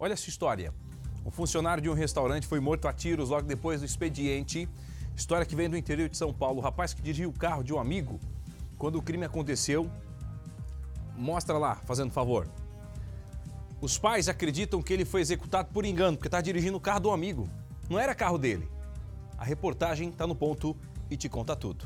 Olha essa história. Um funcionário de um restaurante foi morto a tiros logo depois do expediente. História que vem do interior de São Paulo. O rapaz que dirigiu o carro de um amigo quando o crime aconteceu. Mostra lá, fazendo favor. Os pais acreditam que ele foi executado por engano, porque está dirigindo o carro do amigo. Não era carro dele. A reportagem está no ponto e te conta tudo.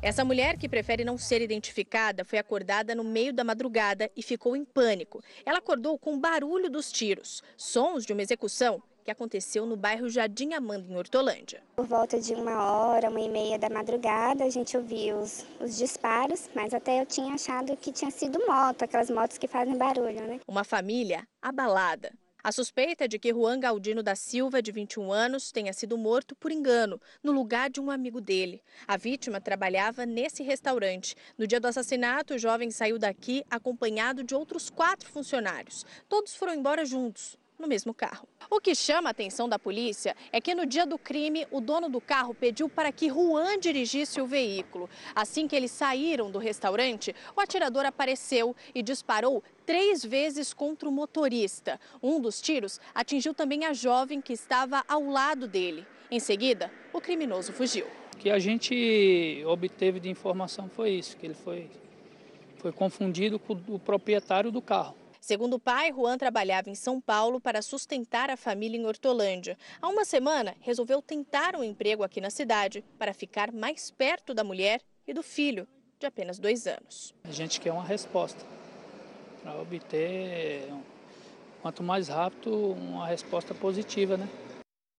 Essa mulher, que prefere não ser identificada, foi acordada no meio da madrugada e ficou em pânico. Ela acordou com o barulho dos tiros, sons de uma execução que aconteceu no bairro Jardim Amanda, em Hortolândia. Por volta de uma hora, uma e meia da madrugada, a gente ouviu os, os, disparos, mas até eu tinha achado que tinha sido moto, aquelas motos que fazem barulho, né? Uma família abalada. A suspeita é de que Juan Galdino da Silva, de 21 anos, tenha sido morto por engano, no lugar de um amigo dele. A vítima trabalhava nesse restaurante. No dia do assassinato, o jovem saiu daqui acompanhado de outros quatro funcionários. Todos foram embora juntos no mesmo carro. O que chama a atenção da polícia é que no dia do crime, o dono do carro pediu para que Juan dirigisse o veículo. Assim que eles saíram do restaurante, o atirador apareceu e disparou três vezes contra o motorista. Um dos tiros atingiu também a jovem que estava ao lado dele. Em seguida, o criminoso fugiu. O que a gente obteve de informação foi isso, que ele foi, foi confundido com o proprietário do carro. Segundo o pai, Juan trabalhava em São Paulo para sustentar a família em Hortolândia. Há uma semana, resolveu tentar um emprego aqui na cidade para ficar mais perto da mulher e do filho, de apenas dois anos. A gente quer uma resposta para obter, quanto mais rápido, uma resposta positiva, né?